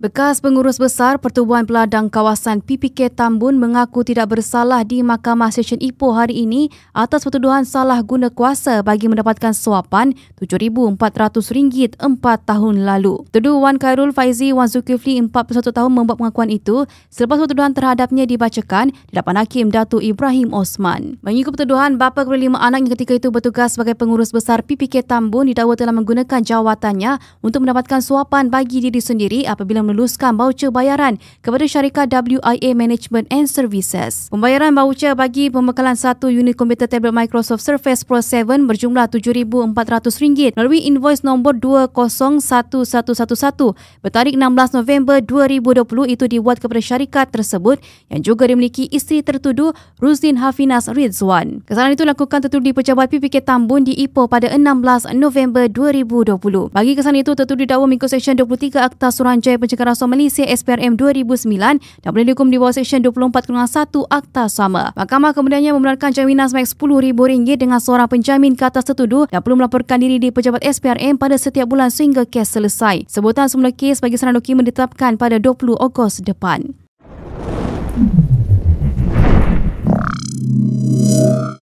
Bekas pengurus besar Pertubuhan Peladang Kawasan PPK Tambun mengaku tidak bersalah di Mahkamah Sesyen Ipoh hari ini atas pertuduhan salah guna kuasa bagi mendapatkan suapan RM7,400 4 tahun lalu. Tuduh Wan Khairul Faizi Wan Zulkifli 41 tahun membuat pengakuan itu selepas pertuduhan terhadapnya dibacakan di hadapan Hakim Datu Ibrahim Osman. Mengikut pertuduhan, bapa kepada lima anak yang ketika itu bertugas sebagai pengurus besar PPK Tambun didakwa telah menggunakan jawatannya untuk mendapatkan suapan bagi diri sendiri apabila meluluskan baucer bayaran kepada syarikat WIA Management and Services. Pembayaran baucer bagi pembekalan satu unit komputer tablet Microsoft Surface Pro 7 berjumlah RM7,400 melalui invoice nombor 201111 bertarik 16 November 2020 itu dibuat kepada syarikat tersebut yang juga dimiliki isteri tertuduh Ruzin Hafinas Ridzwan Kesalahan itu dilakukan tertuduh di pejabat PPK Tambun di Ipoh pada 16 November 2020. Bagi kesan itu tertuduh didakwa mengikut Seksyen 23 Akta Suruhanjaya Pencegahan Negara Sama Malaysia SPRM 2009 dan boleh dihukum di bawah Seksyen 24.1 Akta Sama. Mahkamah kemudiannya membenarkan jaminan semak RM10,000 dengan seorang penjamin ke atas tertuduh dan perlu melaporkan diri di pejabat SPRM pada setiap bulan sehingga kes selesai. Sebutan semula kes bagi senang dokumen ditetapkan pada 20 Ogos depan.